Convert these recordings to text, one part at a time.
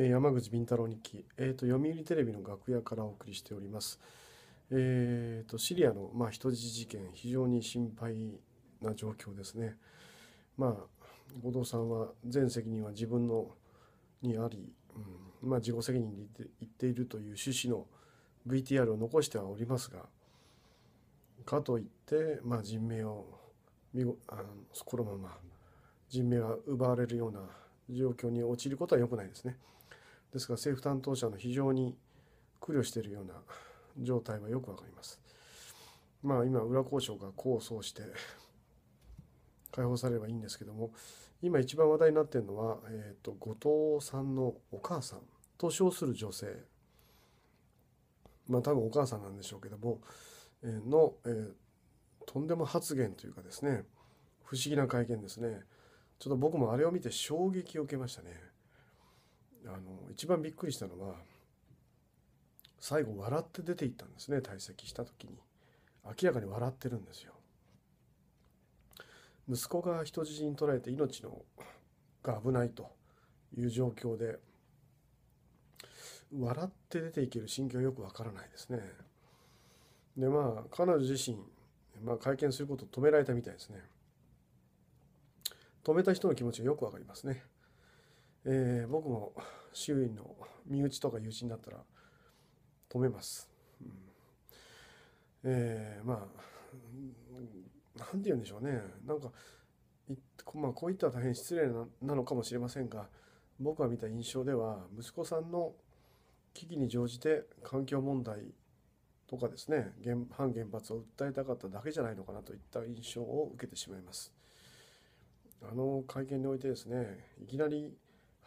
えー、山口敏太郎日記、えーと、読売テレビの楽屋からお送りしております。えーと、シリアの、まあ、人質事件非常に心配な状況ですね。まあ後藤さんは全責任は自分のにあり、うんまあ、自己責任で言っているという趣旨の VTR を残してはおりますがかといって、まあ、人命を見ごあのこのまま人命が奪われるような状況に陥ることは良くないですね。ですから政府担当者の非常に苦慮しているような状態はよくわかります。まあ今裏交渉が功を奏して解放されればいいんですけども今一番話題になっているのは、えーと、と後藤さんのお母さんと称する女性まあ多分お母さんなんでしょうけども、えー、の、えー、とんでも発言というかですね不思議な会見ですねちょっと僕もあれを見て衝撃を受けましたね。あの一番びっくりしたのは最後笑って出ていったんですね退席した時に明らかに笑ってるんですよ息子が人質に捕らえて命のが危ないという状況で笑って出ていける心境はよくわからないですねでまあ彼女自身、まあ、会見することを止められたみたいですね止めた人の気持ちがよくわかりますねえー、僕も周囲の身内とか友人だったら止めます。うん、えー、まあ何て言うんでしょうねなんかまあ、こういったら大変失礼なのかもしれませんが僕が見た印象では息子さんの危機に乗じて環境問題とかですね反原発を訴えたかっただけじゃないのかなといった印象を受けてしまいます。あの会見においてですねいきなり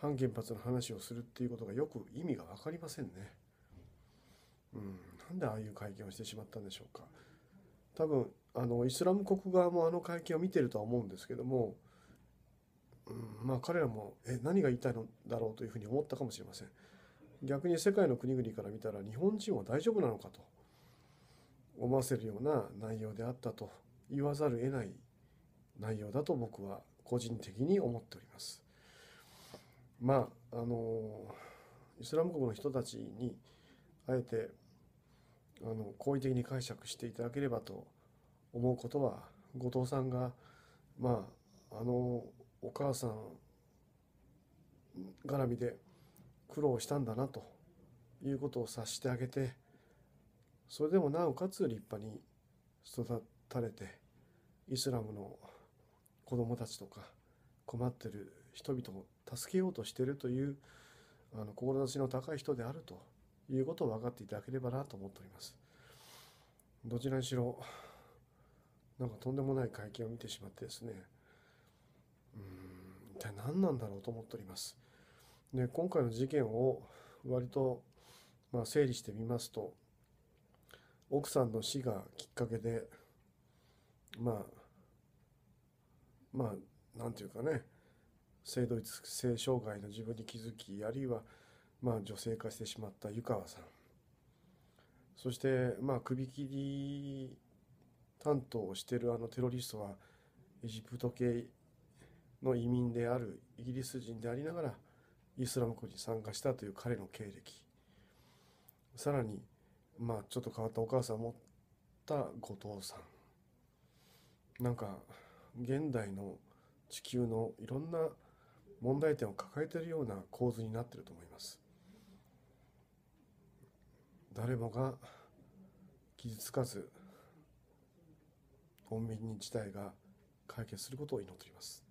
反原発の話をするっていうことがよく意味が分かりませんね。うん、なんでああいう会見をしてしまったんでしょうか。多分あのイスラム国側もあの会見を見てるとは思うんですけども、うん、まあ彼らもえ何が言いたいのだろうというふうに思ったかもしれません。逆に世界の国々から見たら日本人は大丈夫なのかと思わせるような内容であったと言わざるを得ない内容だと僕は個人的に思っております。まああのイスラム国の人たちにあえてあの好意的に解釈していただければと思うことは後藤さんがまああのお母さん絡みで苦労したんだなということを察してあげてそれでもなおかつ立派に育たれてイスラムの子供たちとか困ってる人々を助けようとしているというあの志の高い人であるということを分かっていただければなと思っておりますどちらにしろなんかとんでもない会見を見てしまってですねうん一体何なんだろうと思っておりますで今回の事件を割と、まあ、整理してみますと奥さんの死がきっかけでまあまあなんていうかね性同一性障害の自分に気づきあるいはまあ女性化してしまった湯川さんそしてまあ首切り担当をしているあのテロリストはエジプト系の移民であるイギリス人でありながらイスラム国に参加したという彼の経歴さらにまあちょっと変わったお母さんを持った後藤さんなんか現代の地球のいろんな問題点を抱えているような構図になっていると思います。誰もが傷つかず穏便に事態が解決することを祈っています。